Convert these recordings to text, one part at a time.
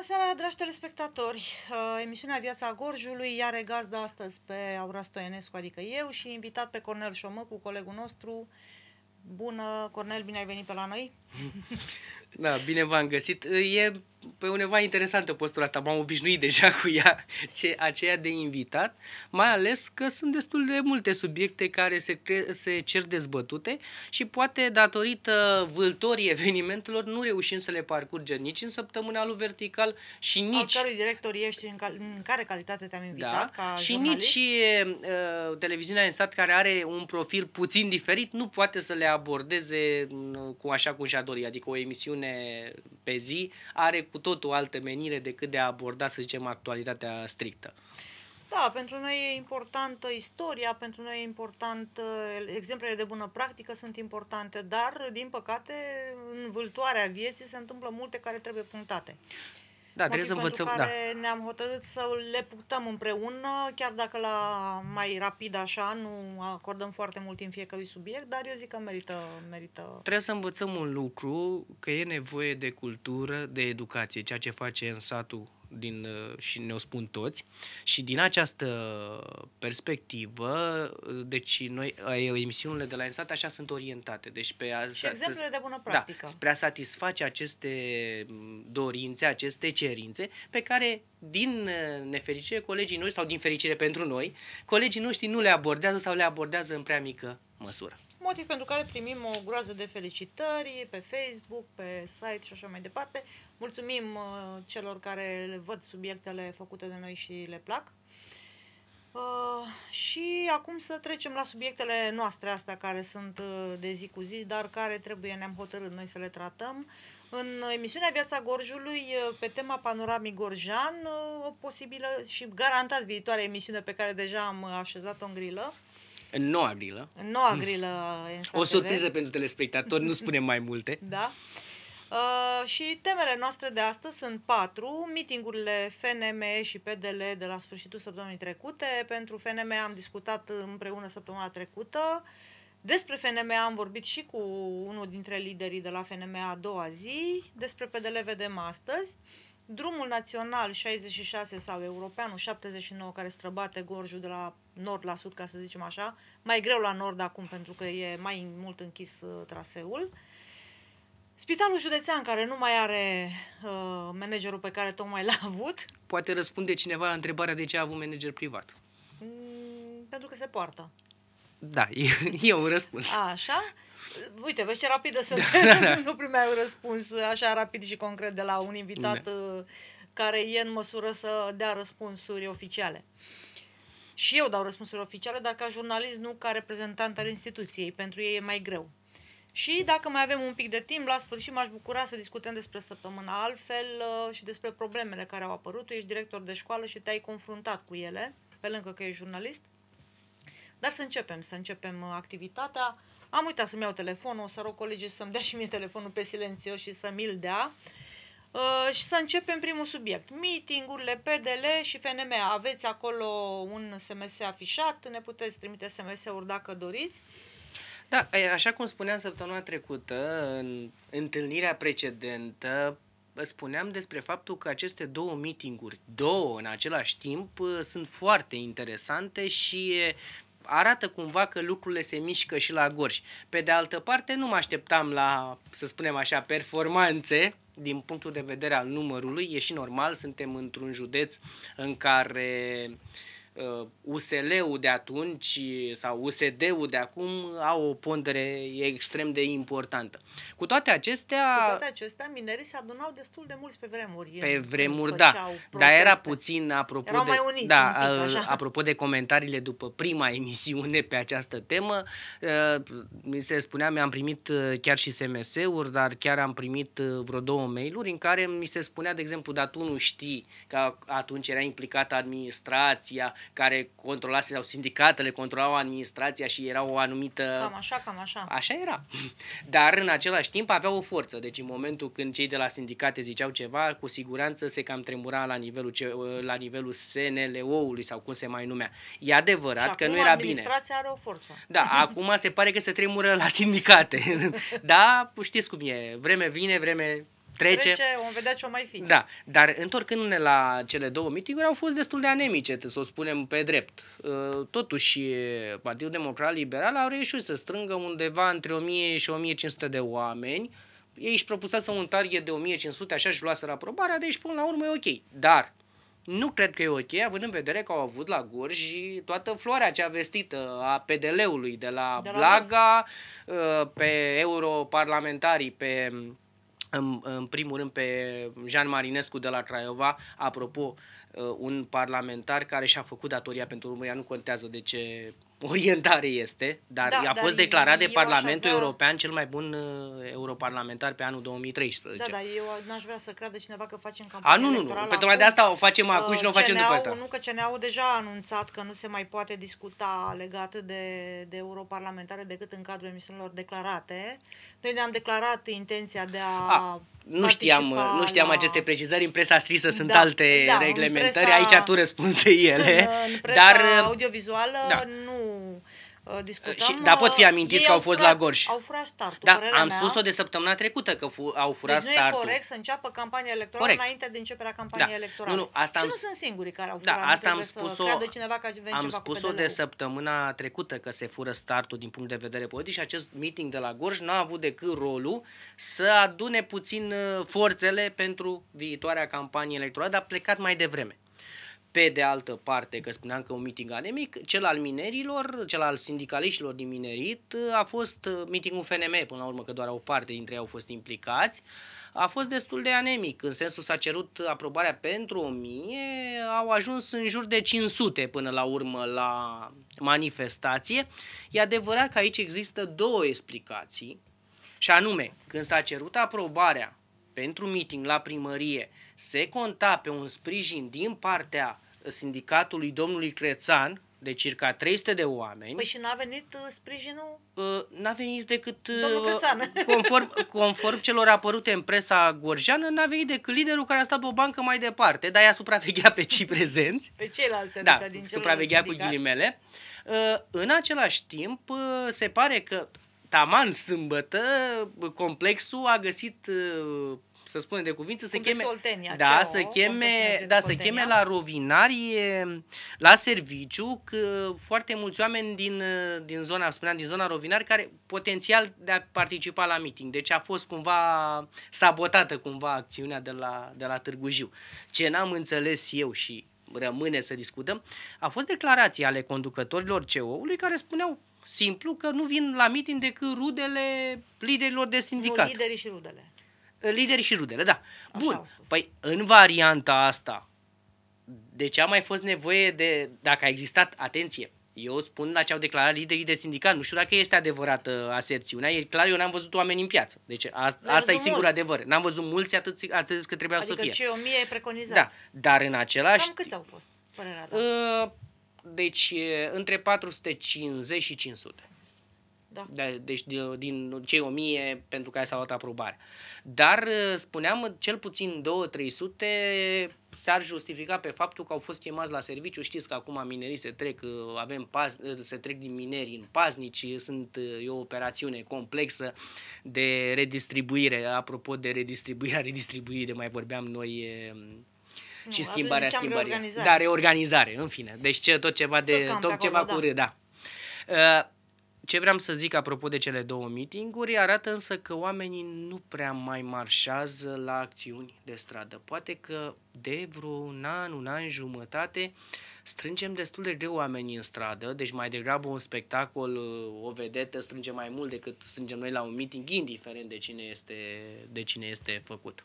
Bună seara, dragi telespectatori! Uh, emisiunea Viața Gorjului are gazdă astăzi pe Aura Stoienescu, adică eu, și invitat pe Cornel cu colegul nostru. Bună, Cornel, bine ai venit pe la noi! Da, bine v-am găsit. E pe uneva interesantă postura asta, m-am obișnuit deja cu ea, ce, aceea de invitat, mai ales că sunt destul de multe subiecte care se, cre- se cer dezbătute și poate datorită vâltorii evenimentelor nu reușim să le parcurgem nici în săptămâna lui Vertical și nici... Al director ești, în, cal- în care calitate te-am invitat da, ca Și jurnalist? nici uh, televiziunea în sat care are un profil puțin diferit nu poate să le abordeze uh, cu așa cum și-a dorit, adică o emisiune pe zi are are cu totul altă menire decât de a aborda, să zicem, actualitatea strictă. Da, pentru noi e importantă istoria, pentru noi e important, uh, exemplele de bună practică sunt importante, dar, din păcate, în vâltoarea vieții se întâmplă multe care trebuie punctate. Da, trebuie să învățăm. Care da. ne-am hotărât să le punctăm împreună, chiar dacă la mai rapid așa, nu acordăm foarte mult în fiecărui subiect, dar eu zic că merită, merită. Trebuie să învățăm un lucru, că e nevoie de cultură, de educație, ceea ce face în satul din, uh, și ne-o spun toți. Și din această perspectivă, deci noi, emisiunile de la Ensat așa sunt orientate. Deci pe a, și exemplele de bună da, practică. Da, spre a satisface aceste mm, dorințe, aceste cerințe, pe care, din uh, nefericire, colegii noștri, sau din fericire pentru noi, colegii noștri nu le abordează sau le abordează în prea mică măsură. Motiv pentru care primim o groază de felicitări pe Facebook, pe site și așa mai departe. Mulțumim uh, celor care le văd subiectele făcute de noi și le plac. Uh, și acum să trecem la subiectele noastre astea care sunt uh, de zi cu zi, dar care trebuie ne-am hotărât noi să le tratăm. În emisiunea Viața Gorjului, uh, pe tema panoramii Gorjan, o posibilă și garantat viitoare emisiune pe care deja am așezat-o în grilă, în noua grilă. În noua grilă. Mm. O surpriză pentru telespectatori, nu spunem mai multe. Da. Uh, și temele noastre de astăzi sunt patru. Mitingurile FNM și PDL de la sfârșitul săptămânii trecute. Pentru FNM am discutat împreună săptămâna trecută. Despre FNM am vorbit și cu unul dintre liderii de la FNM a doua zi. Despre PDL vedem astăzi. Drumul național 66 sau europeanul 79 care străbate Gorjul de la nord la sud, ca să zicem așa. Mai greu la nord acum pentru că e mai mult închis uh, traseul. Spitalul județean care nu mai are uh, managerul pe care tocmai l-a avut. Poate răspunde cineva la întrebarea de ce a avut manager privat. Mm, pentru că se poartă. Da, e, e un răspuns. A, așa? Uite, vezi ce rapidă sunt. Da, da, da. nu primeai un răspuns așa rapid și concret de la un invitat da. Uh, care e în măsură să dea răspunsuri oficiale. Și eu dau răspunsuri oficiale, dar ca jurnalist, nu ca reprezentant al instituției. Pentru ei e mai greu. Și dacă mai avem un pic de timp, la sfârșit m-aș bucura să discutăm despre săptămâna altfel uh, și despre problemele care au apărut. Tu ești director de școală și te-ai confruntat cu ele, pe lângă că ești jurnalist. Dar să începem, să începem uh, activitatea. Am uitat să-mi iau telefonul, o să rog colegii să-mi dea și mie telefonul pe silențios și să mi-l dea. Uh, Uh, și să începem primul subiect. Meetingurile, PDL și FNM. Aveți acolo un SMS afișat, ne puteți trimite SMS-uri dacă doriți. Da, așa cum spuneam săptămâna trecută, în întâlnirea precedentă, spuneam despre faptul că aceste două meetinguri, două în același timp, uh, sunt foarte interesante și arată cumva că lucrurile se mișcă și la Gorj. Pe de altă parte, nu mă așteptam la, să spunem așa, performanțe, din punctul de vedere al numărului, e și normal, suntem într-un județ în care uh, USL-ul uh, de atunci sau USD-ul de acum au o pondere extrem de importantă. Cu toate acestea... Cu toate acestea, minerii se adunau destul de mulți pe vremuri. Pe vremuri, da. Proteste. Dar era puțin, apropo, Erau de, mai uniți da, pic, uh, așa. apropo de comentariile după prima emisiune pe această temă, uh, mi se spunea, mi-am primit chiar și SMS-uri, dar chiar am primit vreo două mail-uri în care mi se spunea, de exemplu, dar tu nu știi că atunci era implicată administrația, care controlase sau sindicatele controlau administrația și era o anumită... Cam așa, cam așa. Așa era. Dar în același timp avea o forță. Deci în momentul când cei de la sindicate ziceau ceva, cu siguranță se cam tremura la nivelul, ce, la nivelul SNLO-ului sau cum se mai numea. E adevărat și că nu era bine. administrația are o forță. Da, acum se pare că se tremură la sindicate. da, știți cum e. Vreme vine, vreme trece. trece vom vedea ce o mai fi. Da, dar întorcându-ne la cele două mitinguri, au fost destul de anemice, să o spunem pe drept. Uh, totuși, Partidul Democrat Liberal au reușit să strângă undeva între 1000 și 1500 de oameni. Ei își propusese un target de 1500, așa și luaseră aprobarea, deci până la urmă e ok. Dar nu cred că e ok, având în vedere că au avut la Gorj toată floarea cea vestită a PDL-ului, de la, de la Blaga, uh, pe europarlamentarii, pe în, în primul rând pe Jean Marinescu de la Craiova, apropo Uh, un parlamentar care și-a făcut datoria pentru România, nu contează de ce orientare este, dar da, a fost dar declarat de Parlamentul avea... European cel mai bun uh, europarlamentar pe anul 2013. Da, dar eu n-aș vrea să creadă cineva că facem campanie A, nu, nu, nu, pentru tocmai de asta o facem acum uh, și nu o facem după asta. Nu, că ne-au deja a anunțat că nu se mai poate discuta legat de, de europarlamentare decât în cadrul emisiunilor declarate. Noi ne-am declarat intenția de a... a nu știam, nu știam aceste precizări. În presa scrisă sunt da, alte da, reglementări. Presa... Aici tu răspunzi de ele. În presa dar audiovizuală da. nu Uh, discutăm... Și, dar pot fi uh, amintiți că au fost furat, la Gorj. Au furat startul, Da, am mea. spus-o de săptămâna trecută că fu, au furat deci startul. nu e corect să înceapă campania electorală corect. înainte de începerea campaniei da. electorale. Nu, nu, asta și am... nu sunt singurii care au da, furat. Da, asta am spus-o, cineva că am spus-o de săptămâna trecută că se fură startul din punct de vedere politic și acest meeting de la Gorj n-a avut decât rolul să adune puțin uh, forțele pentru viitoarea campanie electorală, dar a plecat mai devreme. Pe de altă parte, că spuneam că un miting anemic, cel al minerilor, cel al sindicaliștilor din minerit, a fost uh, mitingul FNM, până la urmă că doar o parte dintre ei au fost implicați, a fost destul de anemic, în sensul s-a cerut aprobarea pentru 1000, au ajuns în jur de 500 până la urmă la manifestație. E adevărat că aici există două explicații, și anume, când s-a cerut aprobarea pentru meeting la primărie, se conta pe un sprijin din partea sindicatului domnului Crețan, de circa 300 de oameni. Păi și n-a venit uh, sprijinul? Uh, n-a venit decât, uh, conform, conform celor apărute în presa gorjeană, n-a venit decât liderul care a stat pe o bancă mai departe, dar ea supraveghea pe cei prezenți. Pe ceilalți, da, adică din supraveghea cu ghilimele. Uh, în același timp, uh, se pare că taman sâmbătă, uh, complexul a găsit uh, să spunem de cuvinte, să cheme, Soltenia, da, să cheme, da, să cheme la rovinarie, la serviciu, că foarte mulți oameni din, din zona, spuneam, din zona rovinari, care potențial de a participa la meeting. Deci a fost cumva sabotată cumva acțiunea de la, de la Târgu Jiu. Ce n-am înțeles eu și rămâne să discutăm, a fost declarații ale conducătorilor ceo, ului care spuneau simplu că nu vin la meeting decât rudele liderilor de sindicat. Nu liderii și rudele. Liderii și rudele, da. Așa Bun. Păi în varianta asta, de ce a mai fost nevoie de, dacă a existat, atenție, eu spun la ce au declarat liderii de sindicat. Nu știu dacă este adevărată aserțiunea. E clar, eu n-am văzut oameni în piață. Deci a, asta e singur adevăr. N-am văzut mulți atât, atât că trebuiau adică să fie. Deci, o mie preconizați. Da, dar în același... Cam câți au fost, părerea ta? Ă, deci, între 450 și 500. Da. De, da, deci de, din cei 1000 pentru care s-a luat aprobarea. Dar uh, spuneam, cel puțin 2-300 s-ar justifica pe faptul că au fost chemați la serviciu. Știți că acum minerii se trec, uh, avem paz, uh, se trec din mineri în paznici, sunt, e o operațiune complexă de redistribuire. Apropo de redistribuirea redistribuirii, de mai vorbeam noi mm, și nu, schimbarea schimbării. Reorganizare. Da, reorganizare, în fine. Deci ce, tot ceva de tot, tot ceva acolo, cu da. râ, da. Uh, ce vreau să zic apropo de cele două meetinguri arată însă că oamenii nu prea mai marșează la acțiuni de stradă. Poate că de vreun an, un an jumătate strângem destul de greu oamenii în stradă, deci mai degrabă un spectacol, o vedetă strânge mai mult decât strângem noi la un meeting, indiferent de cine este, de cine este făcut.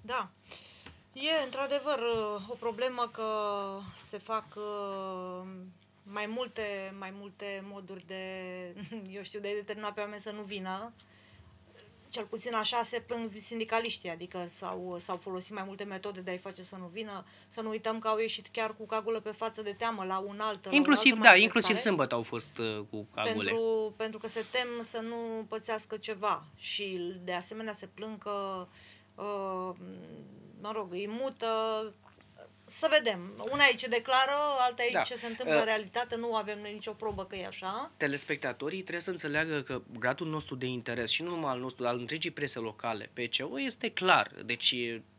Da. E într-adevăr uh, o problemă că se fac uh, mai multe, mai multe moduri de, eu știu, de a determina pe oameni să nu vină. Cel puțin așa se plâng sindicaliștii, adică s-au, s-au folosit mai multe metode de a-i face să nu vină. Să nu uităm că au ieșit chiar cu cagulă pe față de teamă la un alt. Inclusiv, la un altă da, inclusiv sâmbătă au fost uh, cu cagule. Pentru, pentru că se tem să nu pățească ceva și de asemenea se plâng că, uh, mă rog, îi mută să vedem. Una aici declară, alta aici da. ce se întâmplă uh, în realitate, nu avem nicio probă că e așa. Telespectatorii trebuie să înțeleagă că gradul nostru de interes și nu numai al nostru, al întregii prese locale pe CEO este clar. Deci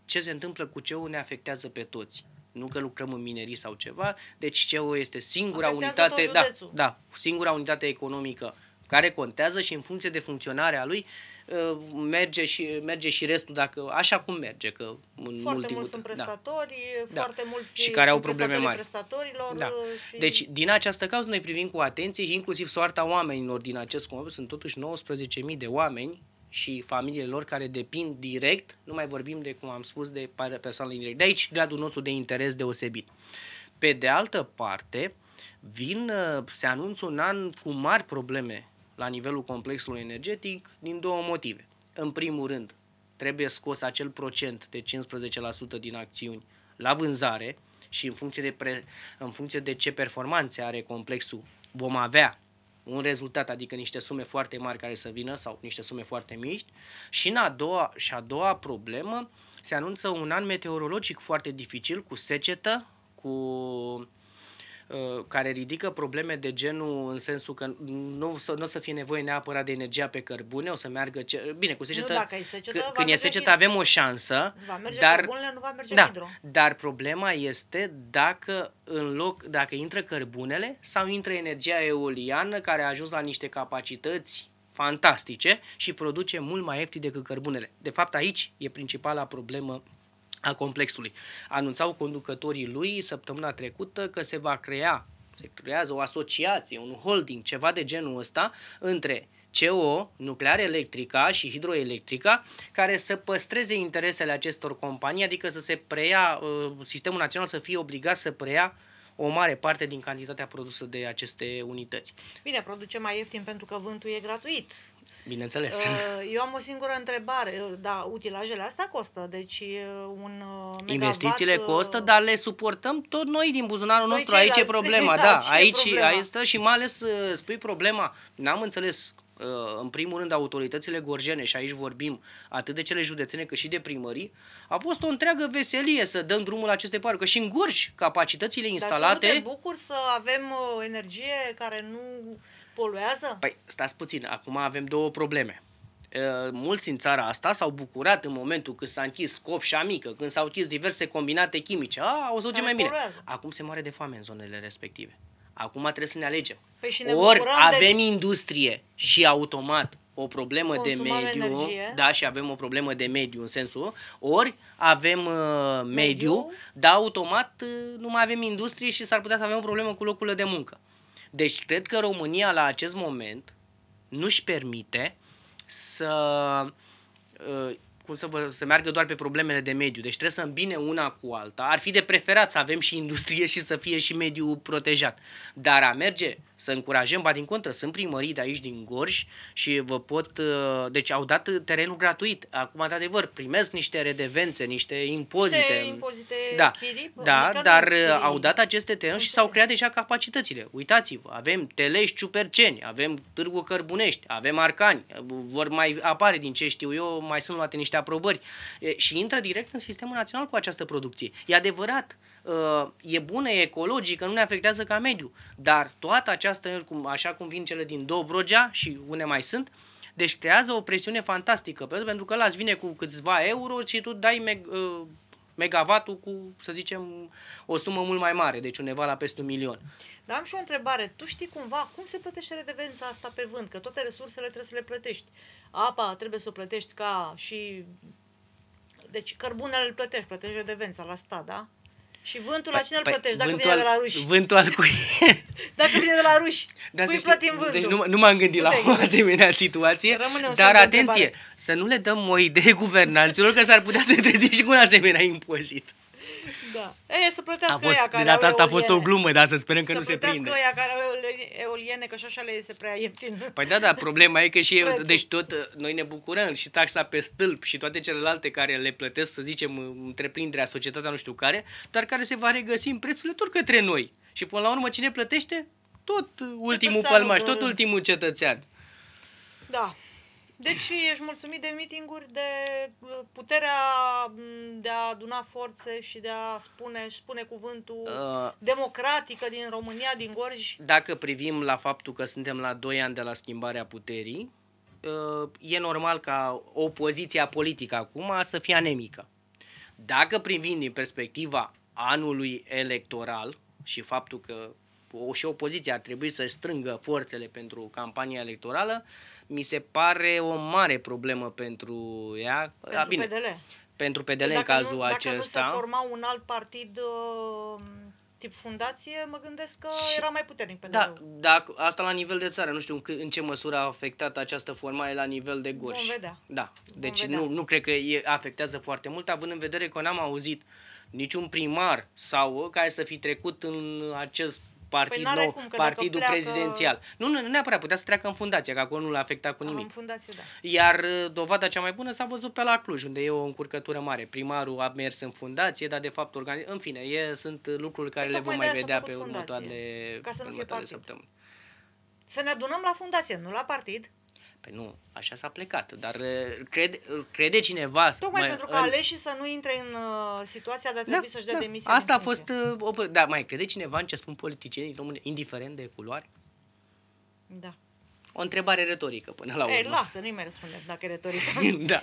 ce se întâmplă cu CEO ne afectează pe toți. Nu că lucrăm în minerii sau ceva, deci CEO este singura afectează unitate, da, da, singura unitate economică care contează și în funcție de funcționarea lui uh, Uh, merge și, merge și restul dacă așa cum merge. Că în foarte mulți sunt da. prestatori, da. foarte da. mulți și care au probleme mari. prestatorilor. Da. Și... Deci, din această cauză, noi privim cu atenție și inclusiv soarta oamenilor din acest comun. Sunt totuși 19.000 de oameni și familiile lor care depind direct, nu mai vorbim de, cum am spus, de persoanele indirect. De aici gradul nostru de interes deosebit. Pe de altă parte, vin, uh, se anunță un an cu mari probleme la nivelul complexului energetic din două motive. În primul rând, trebuie scos acel procent de 15% din acțiuni la vânzare și în funcție, de pre, în funcție de ce performanțe are complexul vom avea un rezultat, adică niște sume foarte mari care să vină sau niște sume foarte mici. Și, în a doua, și a doua problemă, se anunță un an meteorologic foarte dificil cu secetă, cu Uh, care ridică probleme de genul în sensul că nu, să, nu o să fie nevoie neapărat de energia pe cărbune, o să meargă... Ce... Bine, cu secetă, nu, dacă e secetă când e secetă avem o șansă, va merge dar, cărbunele, nu va merge da, hidro. dar problema este dacă în loc, dacă intră cărbunele sau intră energia eoliană care a ajuns la niște capacități fantastice și produce mult mai ieftin decât cărbunele. De fapt, aici e principala problemă al complexului. Anunțau conducătorii lui săptămâna trecută că se va crea, se creează o asociație, un holding, ceva de genul ăsta, între CO, nuclear electrica și hidroelectrica, care să păstreze interesele acestor companii, adică să se preia, uh, sistemul național să fie obligat să preia o mare parte din cantitatea produsă de aceste unități. Bine, produce mai ieftin pentru că vântul e gratuit. Bineînțeles. Uh, eu am o singură întrebare. Uh, da, utilajele astea costă, deci uh, un megawatt... Investițiile costă, dar le suportăm tot noi din buzunarul noi păi nostru. Ceilalți. Aici e problema, da. da aici, problema? aici stă și mai ales spui problema. N-am înțeles în primul rând autoritățile gorjene și aici vorbim atât de cele județene cât și de primării, a fost o întreagă veselie să dăm drumul acestei parcă și în Gorj capacitățile instalate. Dar nu te bucur să avem energie care nu Poluează? Păi, stați puțin, acum avem două probleme. mulți în țara asta s-au bucurat în momentul când s-a închis scop și amică, când s-au închis diverse combinate chimice. A, o să ducem mai bine. Poluează. Acum se moare de foame în zonele respective. Acum trebuie să ne alegem. Păi și ne Ori avem de... industrie și automat o problemă Consumăm de mediu, energie. da, și avem o problemă de mediu în sensul, ori avem uh, mediu, mediu, dar automat uh, nu mai avem industrie și s-ar putea să avem o problemă cu locurile de muncă. Deci cred că România la acest moment nu-și permite să uh, cum să, vă, să meargă doar pe problemele de mediu. Deci trebuie să îmbine una cu alta. Ar fi de preferat să avem și industrie și să fie și mediul protejat. Dar a merge să încurajăm, ba din contră, sunt primării de aici din Gorj și vă pot, uh, deci au dat terenul gratuit. Acum, de adevăr, primesc niște redevențe, niște impozite. Niște impozite da, chirii, da dar uh, chirii. au dat aceste terenuri și s-au creat deja capacitățile. Uitați-vă, avem Telești, Ciuperceni, avem Târgu Cărbunești, avem Arcani, vor mai apare din ce știu eu, mai sunt luate niște aprobări și intră direct în sistemul național cu această producție. E adevărat, uh, e bună, e ecologică, nu ne afectează ca mediu. Dar toată această, așa cum vin cele din Dobrogea și unde mai sunt, deci creează o presiune fantastică, pentru că las vine cu câțiva euro și tu dai meg, uh, megavatul cu, să zicem, o sumă mult mai mare, deci undeva la peste un milion. Dar am și o întrebare. Tu știi cumva cum se plătește redevența asta pe vânt? Că toate resursele trebuie să le plătești. Apa trebuie să o plătești ca și... Deci cărbunele îl plătești, plătești redevența la stat, da? Și vântul la păi, cine îl păi, plătești dacă vine de la ruși? Vântul al cui? dacă vine de la ruși, da, cui plătim deci vântul? Deci nu, nu m-am gândit la o asemenea situație, dar atenție, să nu le dăm o idee guvernanților că s-ar putea să trezi și cu un asemenea impozit. Da. E, să plătească a fost, aia care data asta a fost o glumă, dar să sperăm că să nu se prinde. Să plătească aia care au eoliene, că și așa le iese prea ieftin. Păi da, da, problema e că și eu, deci tot uh, noi ne bucurăm și taxa pe stâlp și toate celelalte care le plătesc, să zicem, uh, întreprinderea, societatea, nu știu care, dar care se va regăsi în prețurile tot către noi. Și până la urmă, cine plătește? Tot uh, ultimul palmaș, tot ultimul cetățean. Da. Deci ești mulțumit de mitinguri, de uh, puterea de a aduna forțe și de a spune, spune cuvântul uh, democratică din România, din Gorj? Dacă privim la faptul că suntem la 2 ani de la schimbarea puterii, uh, e normal ca opoziția politică acum să fie anemică. Dacă privim din perspectiva anului electoral și faptul că o, și opoziția ar trebui să strângă forțele pentru campania electorală, uh, mi se pare o mare problemă pentru ea. Pentru bine, PDL. Pentru PDL păi dacă în cazul nu, dacă acesta. Dacă nu se forma un alt partid uh, tip fundație, mă gândesc că era mai puternic PDL. Da, da, asta la nivel de țară. Nu știu în ce măsură a afectat această formare la nivel de Gorj. Vom vedea. Da, deci vedea. Nu, nu cred că e, afectează foarte mult, având în vedere că n-am auzit niciun primar sau uh, care să fi trecut în acest partid păi nou, cum, partidul pleacă... prezidențial. Nu, nu, neapărat, putea să treacă în fundație, că acolo nu l-a afectat cu nimic. În fundație, da. Iar uh, dovada cea mai bună s-a văzut pe la Cluj, unde e o încurcătură mare. Primarul a mers în fundație, dar de fapt organiz... În fine, e, sunt uh, lucruri care păi le vom mai vedea pe următoarele, ca să următoarele săptămâni. Să ne adunăm la fundație, nu la partid. Păi nu, așa s-a plecat. Dar uh, crede, uh, crede cineva... Tocmai mai, pentru că uh, ales și să nu intre în uh, situația de a trebui da, să-și dea da. demisia. Asta a fost... Uh, o, da, mai crede cineva în ce spun politicienii români, indiferent de culoare? Da. O întrebare retorică până la eh, urmă. Ei, lasă, nu-i mai răspundem dacă e retorică. da.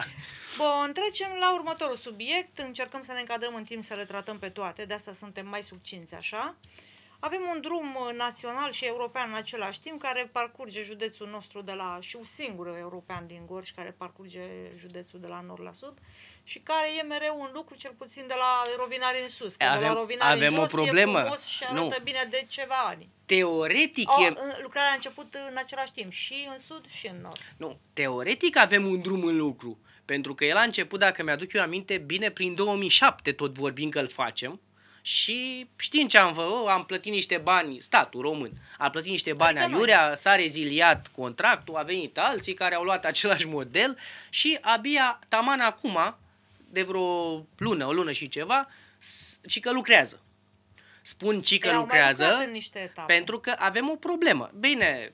Bun, trecem la următorul subiect. Încercăm să ne încadrăm în timp să le tratăm pe toate. De asta suntem mai succinți, așa. Uh, avem un drum uh, național și european în același timp care parcurge județul nostru de la și un singur european din Gorj care parcurge județul de la nord la sud și care e mereu un lucru cel puțin de la rovinare în sus, că avem, de la rovinare avem în jos o problemă. e frumos și arată nu. bine de ceva ani. Teoretic o, e... Uh, lucrarea a început în același timp și în sud și în nord. Nu, teoretic avem un drum în lucru, pentru că el a început, dacă mi-aduc eu aminte, bine prin 2007 tot vorbim că îl facem, și știm ce am făcut, oh, am plătit niște bani, statul român, a plătit niște păi bani adică aiurea, s-a reziliat contractul, a venit alții care au luat același model și abia, taman acum, de vreo lună, o lună și ceva, și că lucrează. Spun ci că lucrează niște pentru că avem o problemă. Bine,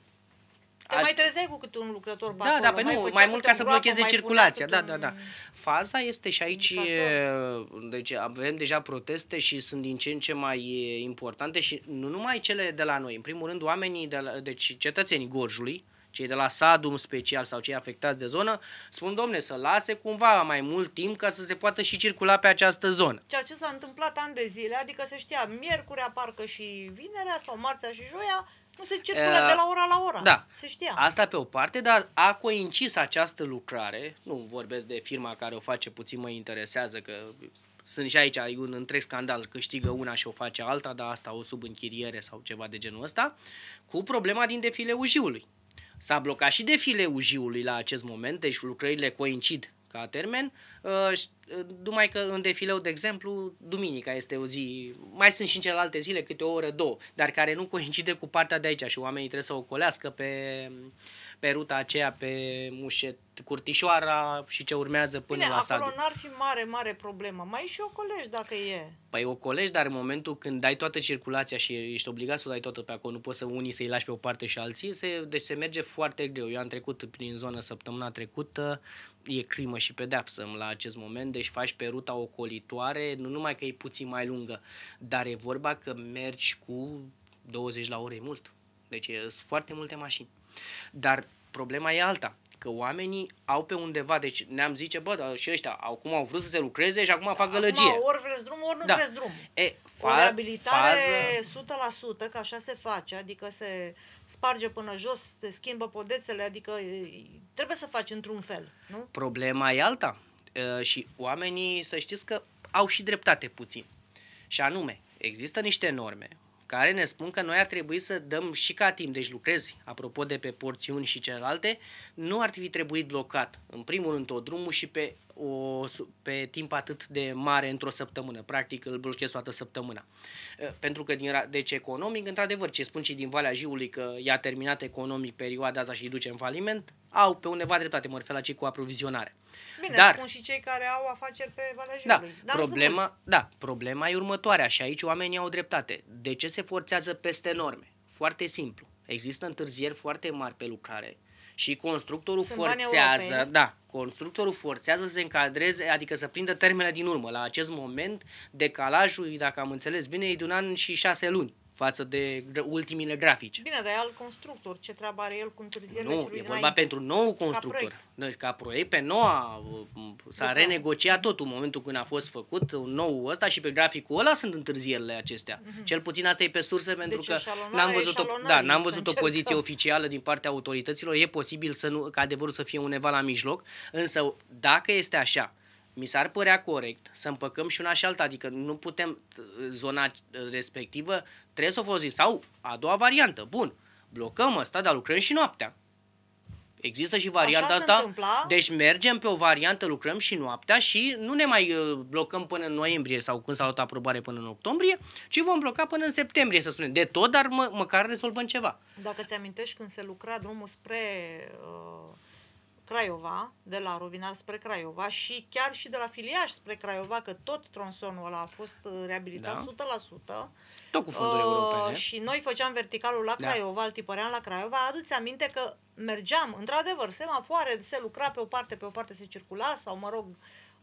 te mai trezeai cu cât un lucrător pe Da, acolo, da, pe păi mai nu, mai mult ca să blocheze circulația. Da, da, da. Faza este și aici, deci avem deja proteste și sunt din ce în ce mai importante și nu numai cele de la noi. În primul rând, oamenii, de la, deci cetățenii Gorjului, cei de la Sadum special sau cei afectați de zonă, spun, domne, să lase cumva mai mult timp ca să se poată și circula pe această zonă. Ceea ce s-a întâmplat ani de zile, adică se știa miercurea, parcă și vinerea sau marțea și joia, nu se circulă uh, de la ora la ora. Da. Se știa. Asta pe o parte, dar a coincis această lucrare, nu vorbesc de firma care o face puțin mă interesează, că sunt și aici ai un întreg scandal, câștigă una și o face alta, dar asta o sub închiriere sau ceva de genul ăsta, cu problema din defileul Jiului. S-a blocat și defileul Jiului la acest moment, deci lucrările coincid ca termen, uh, uh, numai că în defileu, de exemplu, duminica este o zi, mai sunt și în celelalte zile câte o oră, două, dar care nu coincide cu partea de aici și oamenii trebuie să o colească pe, pe ruta aceea, pe Mușet, Curtișoara și ce urmează până Bine, la Sadu. acolo n-ar fi mare, mare problemă. Mai și o colegi dacă e. Păi colegi, dar în momentul când dai toată circulația și ești obligat să o dai toată pe acolo, nu poți să unii să-i lași pe o parte și alții, se, deci se merge foarte greu. Eu am trecut prin zonă săptămâna trecută, e crimă și pedeapsă la acest moment, deci faci pe ruta ocolitoare, nu numai că e puțin mai lungă, dar e vorba că mergi cu 20 la ore mult. Deci sunt foarte multe mașini. Dar problema e alta, că oamenii au pe undeva, deci ne-am zice, bă, dar și ăștia acum au vrut să se lucreze și acum da, fac acum gălăgie. Acum ori vreți drum, ori nu da. vreți drum. E, fa- o reabilitare fază... 100%, că așa se face, adică se sparge până jos, se schimbă podețele, adică trebuie să faci într-un fel, nu? Problema e alta e, și oamenii, să știți că au și dreptate puțin. Și anume, există niște norme care ne spun că noi ar trebui să dăm și ca timp, deci lucrezi, apropo de pe porțiuni și celelalte, nu ar fi trebuit blocat, în primul rând, tot drumul și pe, o, pe timp atât de mare într-o săptămână. Practic îl blochezi toată săptămâna. Pentru că, din, deci economic, într-adevăr, ce spun și din Valea Jiului că i-a terminat economic perioada asta și îi duce în faliment, au pe undeva dreptate, mă refer la cei cu aprovizionare. Bine, Dar, spun și cei care au afaceri pe Valea da, Jiului. Da, Dar problema, da, problema e următoarea și aici oamenii au dreptate. De ce se forțează peste norme? Foarte simplu. Există întârzieri foarte mari pe lucrare și constructorul Sunt forțează, da, constructorul forțează să se încadreze, adică să prindă termenele din urmă. La acest moment, decalajul, dacă am înțeles bine, e de un an și șase luni față de ultimile grafice. Bine, dar e alt constructor. Ce treabă are el cu întârzierile Nu, e vorba înainte. pentru nou constructor. Ca proiect. Deci, ca proiect, pe noua uh, s-a renegociat totul în momentul când a fost făcut un uh, nou ăsta și pe graficul ăla sunt întârzierile acestea. Mm-hmm. Cel puțin asta e pe sursă pentru deci, că da, n-am văzut, o, da, n-am văzut o poziție oficială din partea autorităților. E posibil să nu, ca adevărul să fie undeva la mijloc, însă dacă este așa, mi s-ar părea corect să împăcăm și una și alta, adică nu putem uh, zona uh, respectivă, trebuie să o folosim. Sau a doua variantă, bun, blocăm ăsta, dar lucrăm și noaptea. Există și varianta asta, întâmpla. deci mergem pe o variantă, lucrăm și noaptea și nu ne mai uh, blocăm până în noiembrie sau când s-a luat aprobare până în octombrie, ci vom bloca până în septembrie, să spunem, de tot, dar mă, măcar rezolvăm ceva. Dacă ți amintești când se lucra drumul spre... Uh Craiova, de la Rovinar spre Craiova și chiar și de la Filiaș spre Craiova, că tot tronsonul ăla a fost uh, reabilitat da. 100%. Tot cu fonduri uh, europene. Și noi făceam verticalul la da. Craiova, da. îl tipăream la Craiova. Aduți aminte că mergeam, într-adevăr, semafoare, se lucra pe o parte, pe o parte se circula sau, mă rog,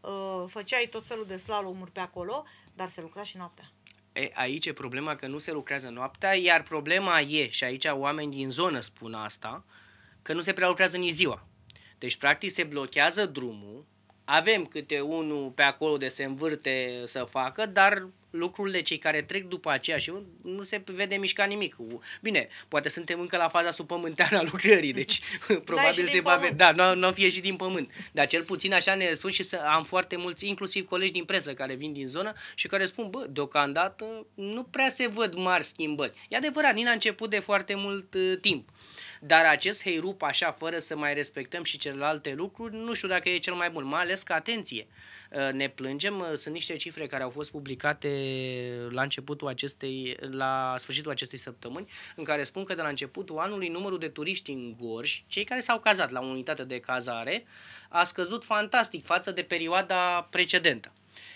uh, făceai tot felul de slalomuri pe acolo, dar se lucra și noaptea. E, aici e problema că nu se lucrează noaptea, iar problema e, și aici oameni din zonă spun asta, că nu se prea lucrează nici ziua. Deci, practic, se blochează drumul, avem câte unul pe acolo de se învârte să facă, dar lucrurile cei care trec după aceea și nu se vede mișca nimic. Bine, poate suntem încă la faza subpământeană a lucrării, deci da, probabil se va vedea. Da, nu nu fie și din pământ. Dar cel puțin așa ne spun și să am foarte mulți, inclusiv colegi din presă care vin din zonă și care spun, bă, deocamdată nu prea se văd mari schimbări. E adevărat, din a început de foarte mult uh, timp. Uh, dar acest heirup așa, fără să mai respectăm și celelalte lucruri, nu știu dacă e cel mai bun, mai ales că, atenție, ă, ne plângem, ă, sunt niște cifre care au fost publicate la începutul acestei, la sfârșitul acestei săptămâni, în care spun că de la începutul anului numărul de turiști în Gorj, cei care s-au cazat la unitate de cazare, a scăzut fantastic față de perioada precedentă.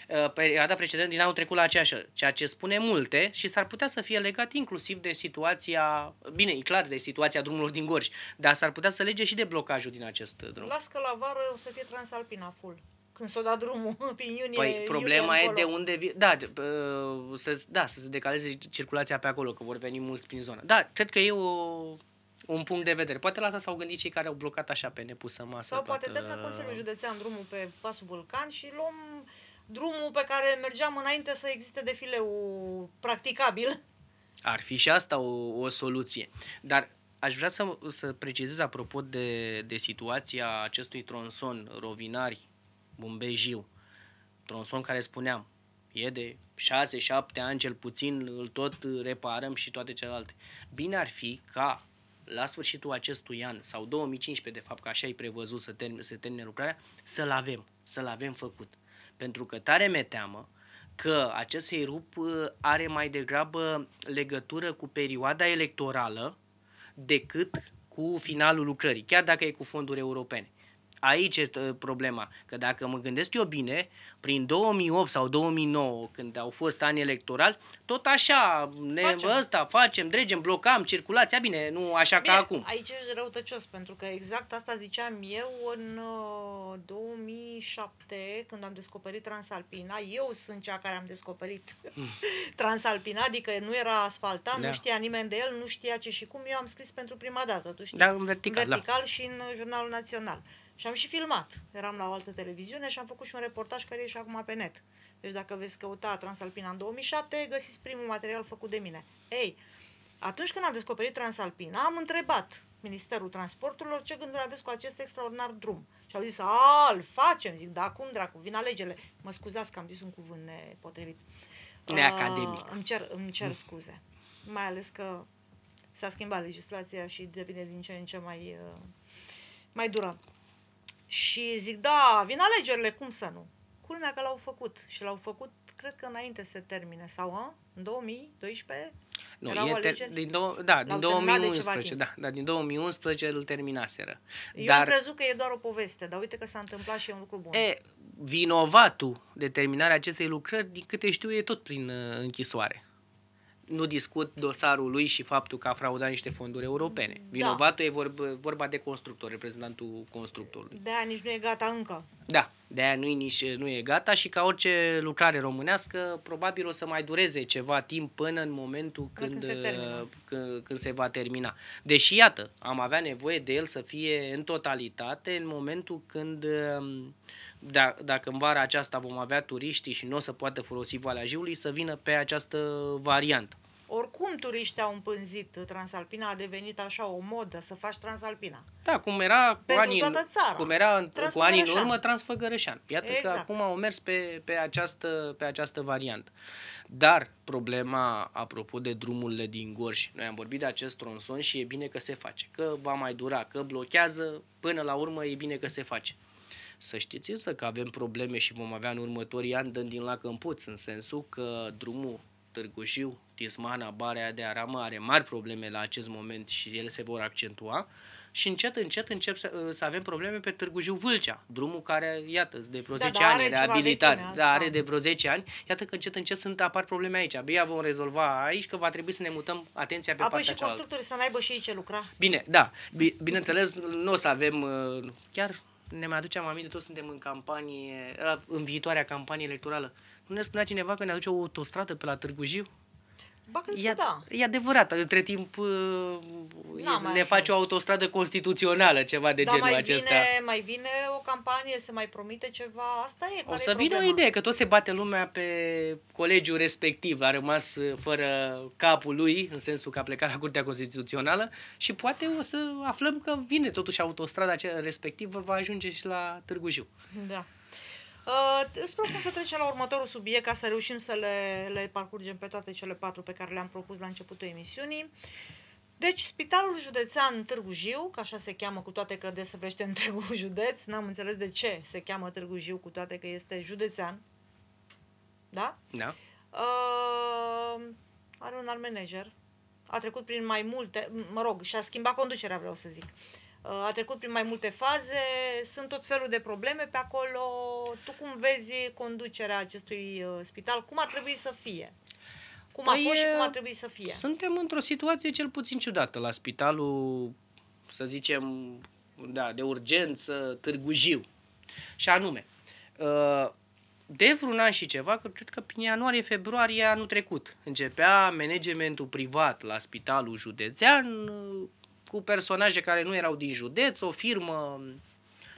Uh, perioada precedentă din anul trecut la aceeași, ceea ce spune multe și s-ar putea să fie legat inclusiv de situația, bine, e clar, de situația drumurilor din Gorj, dar s-ar putea să lege și de blocajul din acest drum. Las că la vară o să fie Transalpina full când s-o dat drumul prin iunie. Păi problema iunie e de unde vi- da, de, uh, să, da, să se decaleze circulația pe acolo, că vor veni mulți prin zonă. Da, cred că e o, un punct de vedere. Poate la asta s-au gândit cei care au blocat așa pe nepusă masă. Sau toată... poate la Consiliul Județean drumul pe pasul Vulcan și luăm drumul pe care mergeam înainte să existe fileu practicabil. Ar fi și asta o, o soluție. Dar aș vrea să, să precizez apropo de, de situația acestui tronson rovinari Bumbejiu, tronson care spuneam, e de 6-7 ani cel puțin, îl tot reparăm și toate celelalte. Bine ar fi ca la sfârșitul acestui an sau 2015, de fapt, că așa e prevăzut să, termine, să termine lucrarea, să-l avem, să-l avem făcut pentru că tare mi-e teamă că acest herup uh, are mai degrabă legătură cu perioada electorală decât cu finalul lucrării, chiar dacă e cu fonduri europene aici e uh, problema, că dacă mă gândesc eu bine, prin 2008 sau 2009, când au fost ani electorali, tot așa, ne, facem. ăsta, facem, dregem, blocam circulația, bine, nu așa bine, ca acum. Aici ești răutăcios, pentru că exact asta ziceam eu în 2007, uh, când am descoperit Transalpina, eu sunt cea care am descoperit mm. Transalpina, adică nu era asfaltat, da. nu știa nimeni de el, nu știa ce și cum, eu am scris pentru prima dată, tu știi, da, în vertical, în da. vertical da. și în Jurnalul Național. Și am și filmat. Eram la o altă televiziune și am făcut și un reportaj care e și acum pe net. Deci dacă veți căuta Transalpina în 2007, găsiți primul material făcut de mine. Ei, atunci când am descoperit Transalpina, am întrebat Ministerul Transporturilor ce gânduri aveți cu acest extraordinar drum. Și au zis, a, îl facem. Zic, da, cum dracu, vin alegele. Mă scuzați că am zis un cuvânt nepotrivit. Neacademic. Uh, îmi, cer, îmi cer scuze. Mai ales că s-a schimbat legislația și devine din ce în ce mai, uh, mai dură. Și zic, da, vin alegerile, cum să nu? Culmea că l-au făcut și l-au făcut, cred că înainte se termine, sau a? în 2012? Nu, erau e ter- din do- da, din 2011, da, da, din 2011 îl terminaseră. Eu dar... am crezut că e doar o poveste, dar uite că s-a întâmplat și e un lucru bun. E, vinovatul de terminarea acestei lucrări, din câte știu, e tot prin uh, închisoare nu discut dosarul lui și faptul că a fraudat niște fonduri europene. Da. Vinovatul da. e vorba, vorba de constructor, reprezentantul constructorului. Da, nici nu e gata încă. Da, de aia nu e, nici, nu e gata și ca orice lucrare românească, probabil o să mai dureze ceva timp până în momentul când, când, se, uh, când, când se va termina. Deși, iată, am avea nevoie de el să fie în totalitate în momentul când um, da, dacă în vara aceasta vom avea turiștii și nu o să poată folosi Valea Jiului, să vină pe această variantă. Oricum turiștii au împânzit Transalpina, a devenit așa o modă să faci Transalpina. Da, cum era cu anii, toată țara. Cum era cu anii în urmă Transfăgărășan. Iată exact. că acum au mers pe, pe, această, pe această variantă. Dar problema, apropo de drumurile din Gorj, noi am vorbit de acest tronson și e bine că se face, că va mai dura, că blochează, până la urmă e bine că se face. Să știți însă că avem probleme și vom avea în următorii ani dând din lac în puț, în sensul că drumul Târgu Jiu, Tismana, Barea de Aramă are mari probleme la acest moment și ele se vor accentua și încet, încet încep să, uh, să avem probleme pe Târgu Jiu Vâlcea, drumul care, iată, de vreo 10 da, da, ani reabilitare, da, are de vreo 10 ani, iată că încet, încet sunt apar probleme aici. Abia vom rezolva aici că va trebui să ne mutăm atenția pe Apoi partea și cealaltă. constructorii să n-aibă și ei ce lucra. Bine, da, bineînțeles, nu o să avem uh, chiar ne mai aducem aminte, toți suntem în campanie, în viitoarea campanie electorală. Nu ne spunea cineva că ne aduce o autostradă pe la Târgu Jiu? Ba, e, da. e adevărat, între timp uh, ne face o autostradă constituțională, ceva de da, genul mai acesta. Vine, mai vine o campanie, se mai promite ceva, asta e. O să vină o idee, că tot se bate lumea pe colegiul respectiv, a rămas uh, fără capul lui, în sensul că a plecat la Curtea Constituțională și poate o să aflăm că vine totuși autostrada respectivă, va ajunge și la Târgu Jiu. Da. Uh, îți propun să trecem la următorul subiect ca să reușim să le, le parcurgem pe toate cele patru pe care le-am propus la începutul emisiunii. Deci, Spitalul Județean Târgu Jiu, că așa se cheamă, cu toate că desăvește întregul județ, n-am înțeles de ce se cheamă Târgu Jiu, cu toate că este județean. Da? Da. Uh, are un alt manager. A trecut prin mai multe, mă rog, și-a schimbat conducerea, vreau să zic. Uh, a trecut prin mai multe faze, sunt tot felul de probleme pe acolo. Tu cum vezi conducerea acestui uh, spital? Cum ar trebui să fie? Cum păi a fost și cum uh, ar trebui să fie? Suntem într-o situație cel puțin ciudată la spitalul, să zicem, da, de urgență Târgu Jiu. Și anume, uh, de vreun an și ceva, că cred că prin ianuarie-februarie anul trecut, începea managementul privat la spitalul județean cu personaje care nu erau din județ, o firmă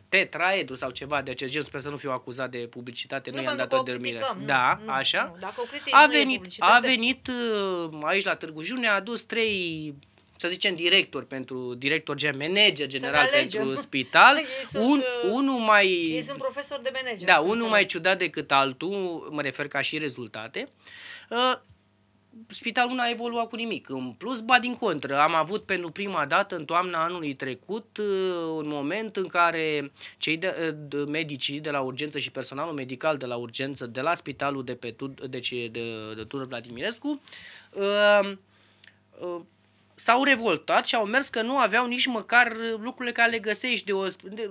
tetraedru sau ceva de acest gen, sper să nu fiu acuzat de publicitate, nu, nu i-am dat o dermire. Da, nu, așa. Nu, dacă o critic, a, venit, a venit uh, aici la Târgu Jiu, ne-a adus trei să zicem director pentru director gen manager general pentru spital, sunt, un, uh, unul mai ei sunt profesor de manager. Da, unul mai ciudat decât altul, mă refer ca și rezultate. Uh, spitalul nu a evoluat cu nimic. În plus, ba din contră, am avut pentru prima dată în toamna anului trecut uh, un moment în care cei de, uh, de, medicii de la urgență și personalul medical de la urgență de la spitalul de pe deci de, de, de Tură Vladimirescu uh, uh, s-au revoltat și au mers că nu aveau nici măcar uh, lucrurile care le găsești de o, de,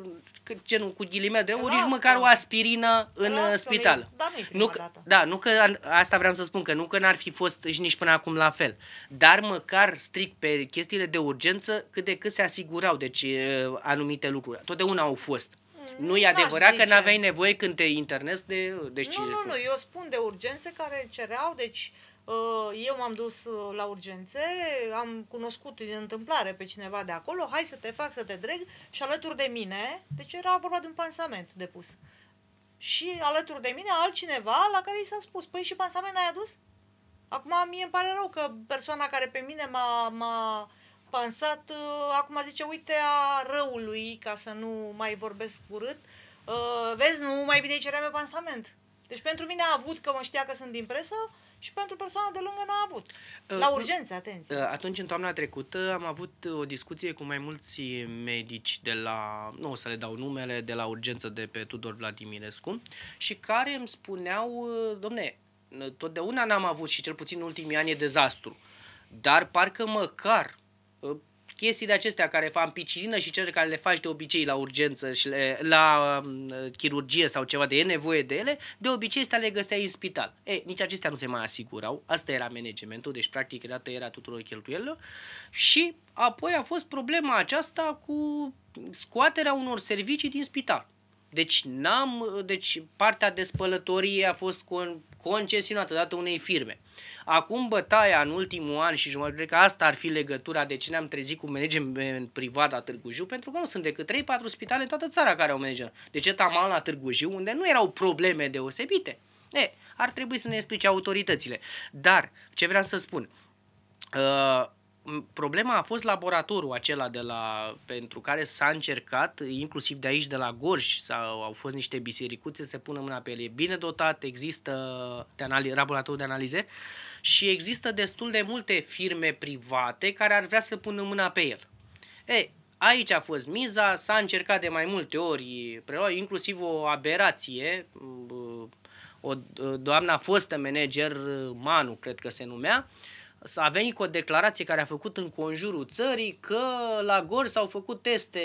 nu cu ghilimele, de ori, nici măcar o aspirină în uh, asta spital. da, nu, că, da, nu că asta vreau să spun că nu că n-ar fi fost și nici până acum la fel, dar măcar strict pe chestiile de urgență cât de cât se asigurau deci uh, anumite lucruri. Totdeauna au fost. Mm, nu e adevărat zice. că n-aveai nevoie când te internezi de... Deci, nu, nu, nu, eu spun de urgențe care cereau, deci Uh, eu m-am dus uh, la urgențe, am cunoscut din întâmplare pe cineva de acolo, hai să te fac să te dreg și alături de mine, deci era vorba de un pansament depus. Și alături de mine altcineva la care i s-a spus, păi și pansament ai adus? Acum mie îmi pare rău că persoana care pe mine m-a, m-a pansat, uh, acum zice, uite a răului, ca să nu mai vorbesc urât, vezi, nu, mai bine îi ceream pansament. Deci pentru mine a avut că mă știa că sunt din presă, și pentru persoana de lângă n-a avut. Uh, la uh, urgență, atenție. Uh, atunci, în toamna trecută, am avut o discuție cu mai mulți medici de la, nu o să le dau numele, de la urgență de pe Tudor Vladimirescu și care îmi spuneau, domne, totdeauna n-am avut și cel puțin în ultimii ani e dezastru, dar parcă măcar chestii de acestea care fac picilină și cele care le faci de obicei la urgență și le, la uh, chirurgie sau ceva de e nevoie de ele, de obicei astea le găseai în spital. Ei, nici acestea nu se mai asigurau, asta era managementul, deci practic era tăierea tuturor cheltuielilor și apoi a fost problema aceasta cu scoaterea unor servicii din spital. Deci n-am, deci partea de spălătorie a fost concesionată dată unei firme. Acum bătaia în ultimul an și jumătate, cred că asta ar fi legătura de ce ne-am trezit cu management privat la Târgu Jiu, pentru că nu sunt decât 3-4 spitale în toată țara care au manager. De ce tamal la Târgu Jiu, unde nu erau probleme deosebite? E, ar trebui să ne explice autoritățile. Dar, ce vreau să spun, uh, problema a fost laboratorul acela de la, pentru care s-a încercat, inclusiv de aici, de la Gorj, sau au fost niște bisericuțe, se pună mâna pe ele. E bine dotat, există de anali- laboratorul de analize și există destul de multe firme private care ar vrea să pună mâna pe el. Ei, aici a fost miza, s-a încercat de mai multe ori, prelua, inclusiv o aberație, o doamna fostă manager, Manu, cred că se numea, a venit cu o declarație care a făcut în conjurul țării că la Gor s-au făcut teste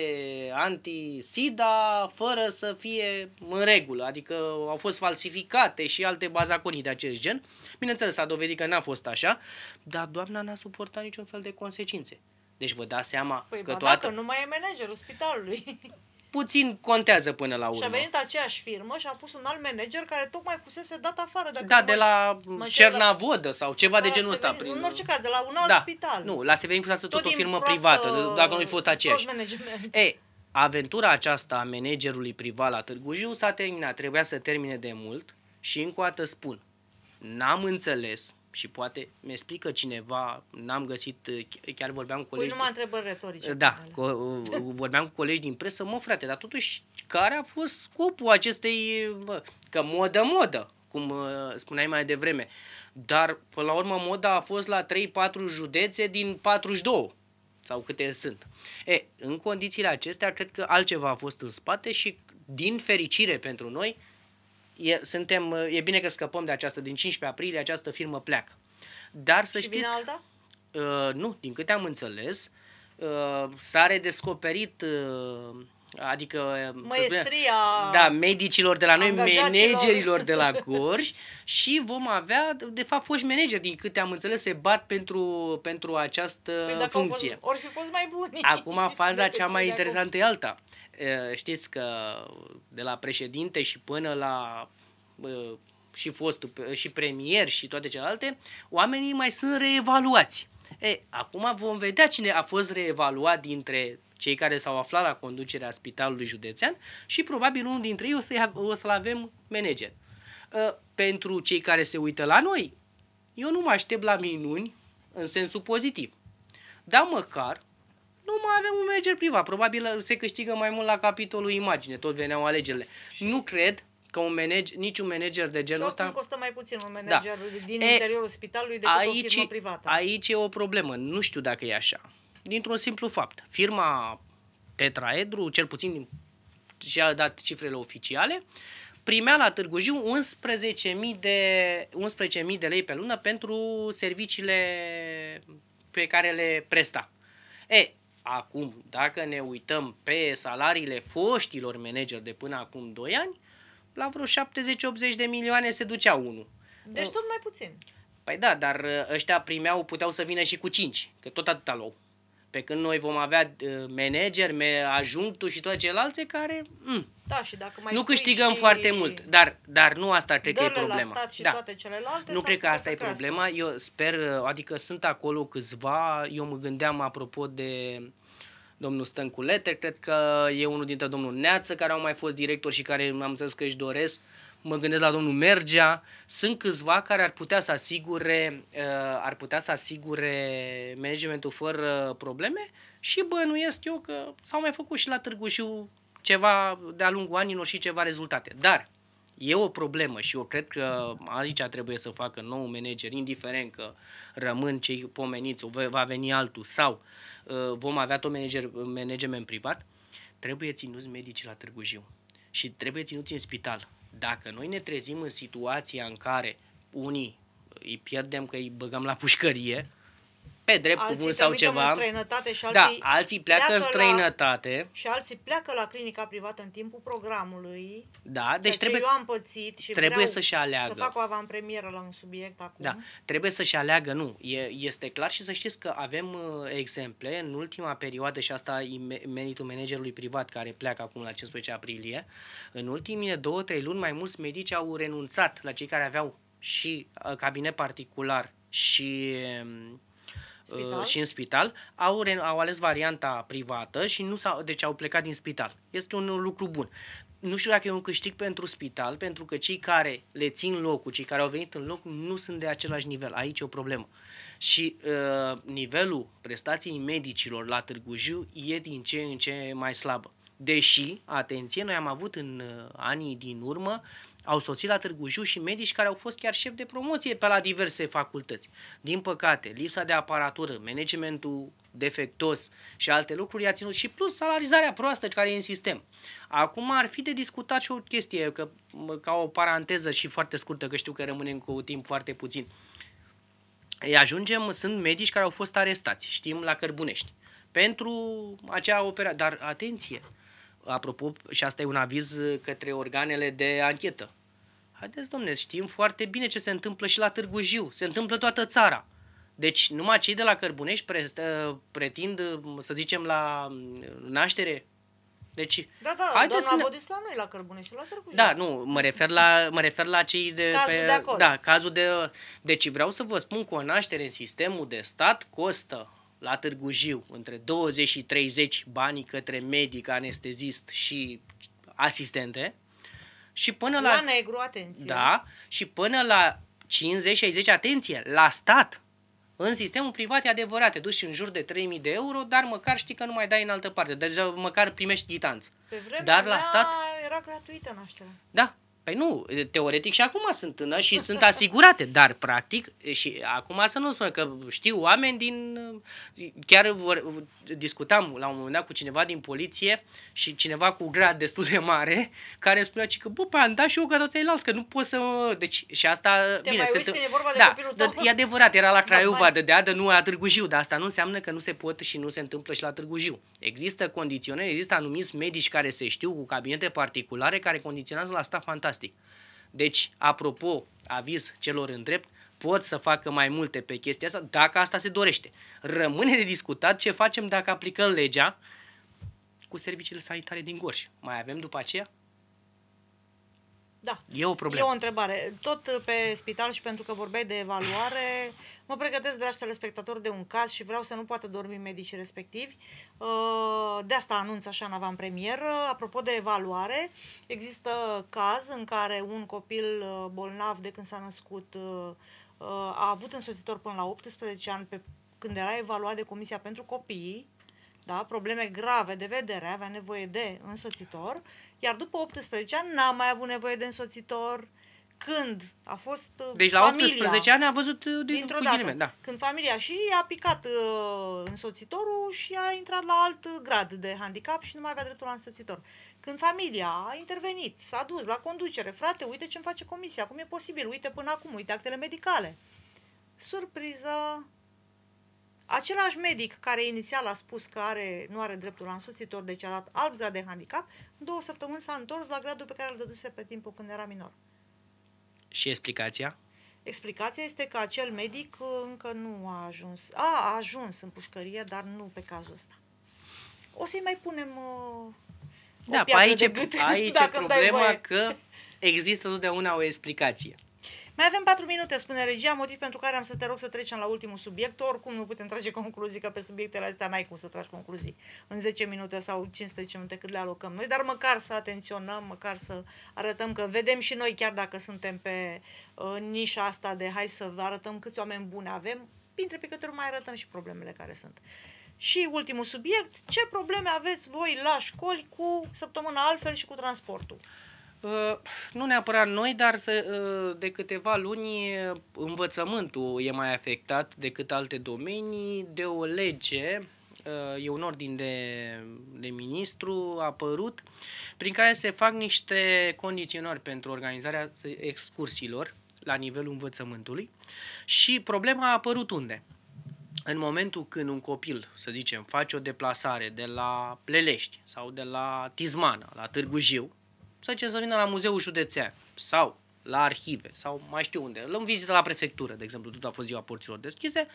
anti-SIDA fără să fie în regulă, adică au fost falsificate și alte bazaconii de acest gen. Bineînțeles, s-a dovedit că n-a fost așa, dar doamna n-a suportat niciun fel de consecințe. Deci vă dați seama păi că toată... nu mai e managerul spitalului. puțin contează până la urmă. Și a venit aceeași firmă și a pus un alt manager care tocmai fusese dat afară. da, de la Cernavodă sau ceva de, da, genul ăsta. Prin... În orice caz, de la un alt da. spital. Nu, la Severin fusese tot, tot o firmă privată, dacă nu-i fost aceeași. E, aventura aceasta a managerului privat la Târgu Jiu s-a terminat, trebuia să termine de mult și încă o dată spun, n-am înțeles și poate mi explică cineva, n-am găsit, chiar vorbeam cu colegi... Păi numai întrebări retorice. Da, cu, vorbeam cu colegi din presă, mă frate, dar totuși care a fost scopul acestei, bă, că modă, modă, cum uh, spuneai mai devreme, dar până la urmă moda a fost la 3-4 județe din 42 sau câte sunt. E, în condițiile acestea, cred că altceva a fost în spate și, din fericire pentru noi, e, suntem, e bine că scăpăm de această, din 15 aprilie această firmă pleacă. Dar să și știți... Vine alta? Uh, nu, din câte am înțeles, uh, s-a redescoperit uh, adică maestria da, medicilor de la noi, managerilor de la Gorj și vom avea, de fapt, foști manageri, din câte am înțeles, se bat pentru, pentru această păi funcție. Fost, ori fi fost mai buni. Acum faza cea mai interesantă acum. e alta. Știți că de la președinte și până la și fostul, și premier și toate celelalte, oamenii mai sunt reevaluați. E, acum vom vedea cine a fost reevaluat dintre cei care s-au aflat la conducerea spitalului județean și probabil unul dintre ei o, să o să-l avem manager. Ă, pentru cei care se uită la noi, eu nu mă aștept la minuni în sensul pozitiv. Dar măcar nu mai avem un manager privat. Probabil se câștigă mai mult la capitolul imagine, tot veneau alegerile. Și... Nu cred că un manager, niciun manager de genul ăsta... Și costă mai puțin un manager da. din e, interiorul spitalului decât aici, o firmă privată. Aici e o problemă. Nu știu dacă e așa dintr-un simplu fapt. Firma Tetraedru, cel puțin și ce a dat cifrele oficiale, primea la Târgu Jiu 11.000 de, 11 de lei pe lună pentru serviciile pe care le presta. E, acum, dacă ne uităm pe salariile foștilor manageri de până acum 2 ani, la vreo 70-80 de milioane se ducea unul. Deci tot mai puțin. Păi da, dar ăștia primeau, puteau să vină și cu 5, că tot atâta luau. Pe când noi vom avea uh, manageri, ajunctu și toate celelalte care mh, mm, da, și dacă mai nu câștigăm și... foarte mult. Dar, dar nu asta cred că e problema. La stat și da. toate celelalte, nu cred că asta e problema. Eu sper, uh, adică sunt acolo câțiva. Eu mă gândeam apropo de domnul Stănculete, cred că e unul dintre domnul Neață, care au mai fost director și care am zis că își doresc. Uh, mă gândesc la domnul Mergea, sunt câțiva care ar putea să asigure, uh, ar putea să asigure managementul fără probleme și bănuiesc eu că s-au mai făcut și la Târgu Jiu ceva de-a lungul anilor și ceva rezultate. Dar e o problemă și eu cred că aici trebuie să facă nou manager, indiferent că rămân cei pomeniți, va veni altul sau uh, vom avea tot manager, management privat, trebuie ținuți medicii la Târgu Jiu și trebuie ținuți în spital dacă noi ne trezim în situația în care unii îi pierdem că îi băgăm la pușcărie, pe drept alții cuvânt sau ceva. În străinătate și alții da, alții pleacă, pleacă în străinătate. La, și alții pleacă la clinica privată în timpul programului. Da, deci trebuie, eu am pățit și trebuie să-și aleagă. Să fac o avantpremieră la un subiect acum. Da, trebuie să-și aleagă, nu. E, este clar și să știți că avem uh, exemple în ultima perioadă și asta e meritul managerului privat care pleacă acum la 15 aprilie. În ultimile două, trei luni mai mulți medici au renunțat la cei care aveau și uh, cabinet particular și um, spital. Uh, și în spital, au, au ales varianta privată și nu s-au, deci au plecat din spital. Este un lucru bun. Nu știu dacă e un câștig pentru spital, pentru că cei care le țin locul, cei care au venit în loc, nu sunt de același nivel. Aici e o problemă. Și uh, nivelul prestației medicilor la Târgu Jiu e din ce în ce mai slabă. Deși, atenție, noi am avut în uh, anii din urmă uh, au soțit la Târgu Jiu și medici care au fost chiar șef de promoție pe la diverse facultăți. Din păcate, lipsa de aparatură, managementul defectos și alte lucruri i-a ținut și plus salarizarea proastă care e în sistem. Acum ar fi de discutat și o chestie, că, ca o paranteză și foarte scurtă, că știu că rămânem cu timp foarte puțin. Ei ajungem, sunt medici care au fost arestați, știm, la Cărbunești, pentru acea operație. Dar atenție, apropo, și asta e un aviz uh, către organele de anchetă. Haideți, domne, știm foarte bine ce se întâmplă și la Târgu Jiu. Se întâmplă toată țara. Deci numai cei de la Cărbunești pretind, uh, să zicem, la uh, naștere deci, da, da, haideți doamna să ne... Vodislam nu e la Cărbunești, la Târgu Da, nu, mă refer la, mă refer la cei de... Cazul pe, de acolo. Da, cazul de... Deci vreau să vă spun că o naștere în sistemul de stat costă la Târgu Jiu, între 20 și 30 banii către medic, anestezist și asistente și până la... La negru, atenție. Da, și până la 50-60, atenție, la stat. În sistemul privat e adevărat, te duci în jur de 3000 de euro, dar măcar știi că nu mai dai în altă parte, deci măcar primești chitanți. Pe vremea dar la stat era gratuită nașterea. Da, Păi nu, teoretic și acum sunt tână da, și sunt asigurate, dar practic, și acum să nu spun că știu oameni din... Chiar vor, discutam la un moment dat cu cineva din poliție și cineva cu grad destul de mare, care spunea și că, bă, am dat și eu că toți ai că nu pot să... Deci, și asta... Te bine, mai se, că e vorba de da, copilul tău? Da, e adevărat, era la Craiova, de dea deadă, nu la Târgu Jiu, dar asta nu înseamnă că nu se pot și nu se întâmplă și la Târgu Jiu. Există condiționări, există anumiți medici care se știu cu cabinete particulare, care condiționează la asta fantastic fantastic. Deci, apropo, aviz celor în drept, pot să facă mai multe pe chestia asta dacă asta se dorește. Rămâne de discutat ce facem dacă aplicăm legea cu serviciile sanitare din Gorj. Mai avem după aceea da. E o problemă. E o întrebare. Tot pe spital și pentru că vorbeai de evaluare, mă pregătesc, dragi telespectatori, de un caz și vreau să nu poată dormi medicii respectivi. Uh, de asta anunț așa în avantpremieră. Apropo de evaluare, există caz în care un copil uh, bolnav de când s-a născut uh, a avut însoțitor până la 18 ani pe când era evaluat de Comisia pentru Copii, da, probleme grave de vedere, avea nevoie de însoțitor, iar după 18 ani n-a mai avut nevoie de însoțitor, când a fost uh, Deci familia, la 18 ani a văzut uh, dintr-o dată, nimeni, da. când familia și a picat uh, însoțitorul și a intrat la alt grad de handicap și nu mai avea dreptul la însoțitor. Când familia a intervenit, s-a dus la conducere, frate, uite ce-mi face comisia, cum e posibil, uite până acum, uite actele medicale. Surpriză, Același medic care inițial a spus că are, nu are dreptul la însuțitor, deci a dat alt grad de handicap, în două săptămâni s-a întors la gradul pe care îl dăduse pe timpul când era minor. Și explicația? Explicația este că acel medic uh, încă nu a ajuns. A, a ajuns în pușcărie, dar nu pe cazul ăsta. O să-i mai punem uh, da, aici, de gât, aici dacă problema că există întotdeauna o explicație. Mai avem patru minute, spune regia, motiv pentru care am să te rog să trecem la ultimul subiect. Oricum nu putem trage concluzii, că pe subiectele astea n-ai cum să tragi concluzii în 10 minute sau 15 minute cât le alocăm noi, dar măcar să atenționăm, măcar să arătăm că vedem și noi, chiar dacă suntem pe uh, nișa asta de hai să arătăm câți oameni buni avem, printre picături mai arătăm și problemele care sunt. Și ultimul subiect, ce probleme aveți voi la școli cu săptămâna altfel și cu transportul? Uh, nu neapărat noi, dar să, uh, de câteva luni uh, învățământul e mai afectat decât alte domenii de o lege e un ordin de, de ministru apărut, prin care se fac niște condiționări pentru organizarea excursiilor la nivelul învățământului și problema a apărut unde? În momentul când un copil, să zicem, face o deplasare de la Plelești sau de la Tizmana, la Târgu Jiu, zicem să vină la muzeul județean sau la arhive sau mai știu unde. Luăm vizită la prefectură, de exemplu, tot a fost ziua porților deschise,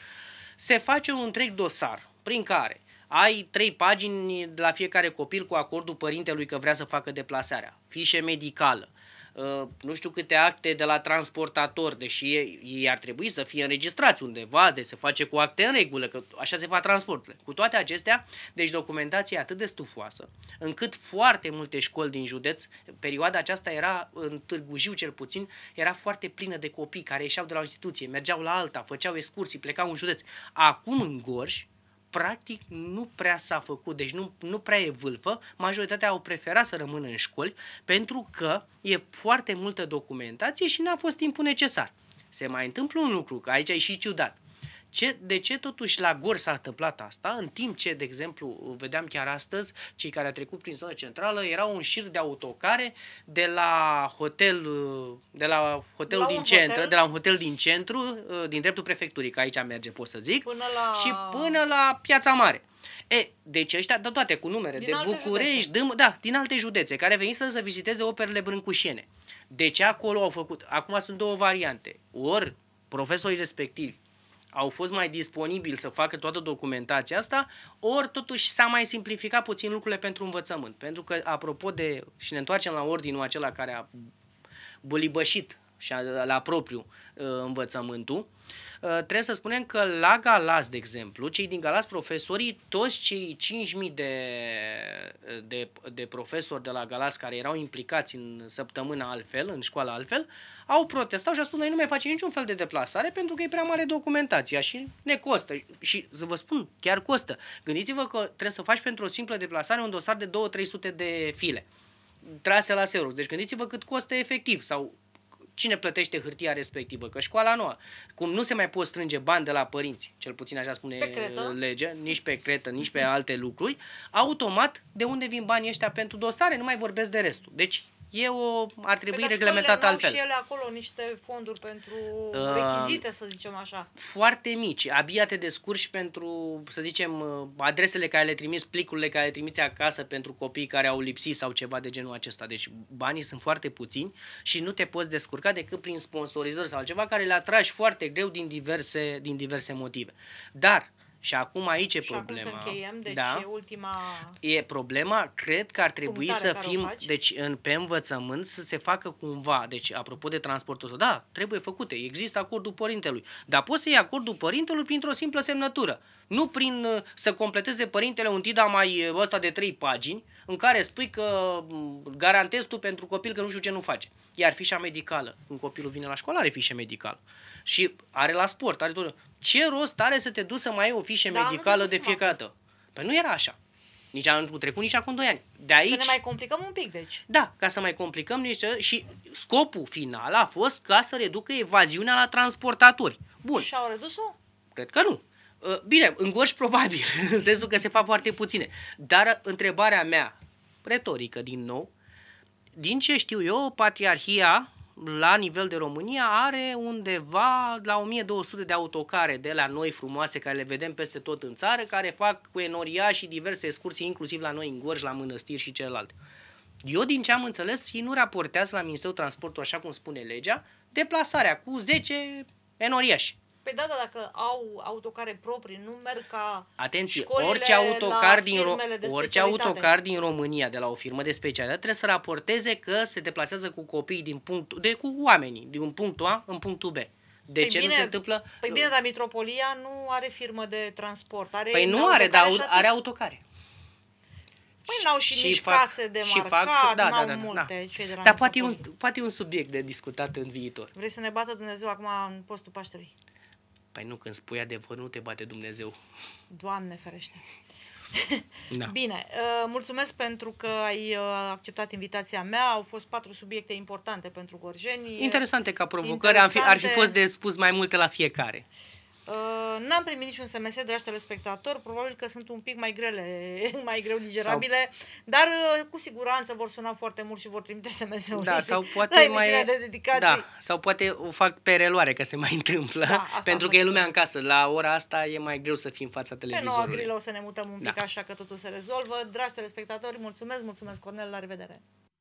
se face un întreg dosar prin care ai trei pagini de la fiecare copil cu acordul părintelui că vrea să facă deplasarea, fișe medicală, uh, Uh, nu știu câte acte de la transportator, deși ei, ar trebui să fie înregistrați undeva, de se face cu acte în regulă, că așa se fac transporturile. Cu toate acestea, deci documentația e atât de stufoasă, încât foarte multe școli din județ, perioada aceasta era, în Târgu Jiu cel puțin, era foarte plină de copii care ieșeau de la o instituție, mergeau la alta, făceau excursii, plecau în județ. Acum în Gorj, practic nu prea s-a făcut, deci nu, nu prea e vâlfă, majoritatea au preferat să rămână în școli pentru că e foarte multă documentație și n-a fost timpul necesar. Se mai întâmplă un lucru, că aici e și ciudat. Ce, de ce totuși la Gor s-a întâmplat asta, în timp ce, de exemplu, vedeam chiar astăzi, cei care au trecut prin zona centrală, erau un șir de autocare de la hotel, de la hotelul la din centru, hotel. de la un hotel din centru, uh, din dreptul prefecturii, că aici merge, pot să zic, până la... și până la Piața Mare. E, deci ăștia, Da, toate cu numere, din de București, de, da, din alte județe, care veni să viziteze operele brâncușiene. De ce acolo au făcut? Acum sunt două variante. Ori profesorii respectivi au fost mai disponibili să facă toată documentația asta, ori totuși s-a mai simplificat puțin lucrurile pentru învățământ. Pentru că, apropo de, și ne întoarcem la ordinul acela care a bulibășit și a, la propriu uh, învățământul, uh, trebuie să spunem că la Galas, de exemplu, cei din Galas profesorii, toți cei 5.000 de, de, de profesori de la Galas care erau implicați în săptămâna altfel, în școala altfel, au protestat și au spus noi nu mai facem niciun fel de deplasare pentru că e prea mare documentația și ne costă. Și să vă spun, chiar costă. Gândiți-vă că trebuie să faci pentru o simplă deplasare un dosar de 2-300 de file trase la serul. Deci gândiți-vă cât costă efectiv sau cine plătește hârtia respectivă, că școala nouă, cum nu se mai pot strânge bani de la părinți, cel puțin așa spune uh, legea, nici pe cretă, nici pe alte lucruri, automat de unde vin banii ăștia pentru dosare, nu mai vorbesc de restul. Deci E o, ar trebui păi, reglementat altfel. și ele acolo niște fonduri pentru uh, rechizite, să zicem așa. Foarte mici. Abia te descurci pentru, să zicem, uh, adresele care le trimiți, plicurile care le trimiți acasă pentru copii care au lipsit sau ceva de genul acesta. Deci banii sunt foarte puțini și nu te poți descurca decât prin sponsorizări sau ceva care le atragi foarte greu din diverse, din diverse motive. Dar uh, și acum aici e problema. Și acum să încheiem, deci da? e ultima... E problema, cred că ar trebui să fim, deci în, pe învățământ, să se facă cumva, deci apropo de transportul ăsta, da, trebuie făcute, există acordul părintelui, dar poți să iei acordul părintelui printr-o simplă semnătură, nu prin uh, să completeze părintele un tida mai uh, ăsta de trei pagini, în care spui că mm, garantezi tu pentru copil că nu știu ce nu face. Iar fișa medicală, când copilul vine la școală, are fișa medicală. Și are la sport, are tot ce rost are să te duci să mai ai o fișă da, medicală de fiecare dată? Păi nu era așa. Nici anul trecut, nici acum 2 ani. De aici... Să ne mai complicăm un pic, deci. Da, ca să mai complicăm niște... Și scopul final a fost ca să reducă evaziunea la transportatori. Bun. Și au redus-o? Cred că nu. Ă, bine, în Gorj probabil, în sensul că se fac foarte puține. Dar întrebarea mea, retorică din nou, din ce știu eu, patriarhia la nivel de România, are undeva la 1200 de autocare de la noi frumoase, care le vedem peste tot în țară, care fac cu enoria și diverse excursii, inclusiv la noi în Gorj, la mănăstiri și celelalte. Eu, din ce am înțeles, ei nu raportează la Ministerul Transportului, așa cum spune legea, deplasarea cu 10 enoriași. Pe păi da, data dacă au autocare proprii, nu merg ca Atenție, orice autocar, din Ro- orice autocar din România de la o firmă de specialitate trebuie să raporteze că se deplasează cu copiii din punct, de cu oamenii din punctul A în punctul B. De păi ce bine, nu se întâmplă? Păi bine, dar Mitropolia nu are firmă de transport. Are păi nu are, dar are autocare. Păi n-au și, și nici fac, case de marcat, și fac, da, da, n-au da, da, da. multe. Da. Cei de la Dar poate e, un, poate e un subiect de discutat în viitor. Vrei să ne bată Dumnezeu acum în postul Paștelui? Păi nu, când spui adevărul, nu te bate Dumnezeu. Doamne ferește! Da. Bine, uh, mulțumesc pentru că ai uh, acceptat invitația mea. Au fost patru subiecte importante pentru gorjeni. Interesante ca provocări, Interesante. Ar, fi, ar fi fost de spus mai multe la fiecare. Uh, n-am primit niciun SMS, dragi telespectatori, probabil că sunt un pic mai grele, mai greu digerabile, sau... dar uh, cu siguranță vor suna foarte mult și vor trimite SMS-uri. Da, sau poate mai... de dedicații. Da, sau poate o fac pe reluare, că se mai întâmplă, da, pentru că e lumea în casă. La ora asta e mai greu să fii în fața televizorului. Pe 9 aprilie o să ne mutăm un pic da. așa că totul se rezolvă. Dragi telespectatori, mulțumesc, mulțumesc Cornel, la revedere!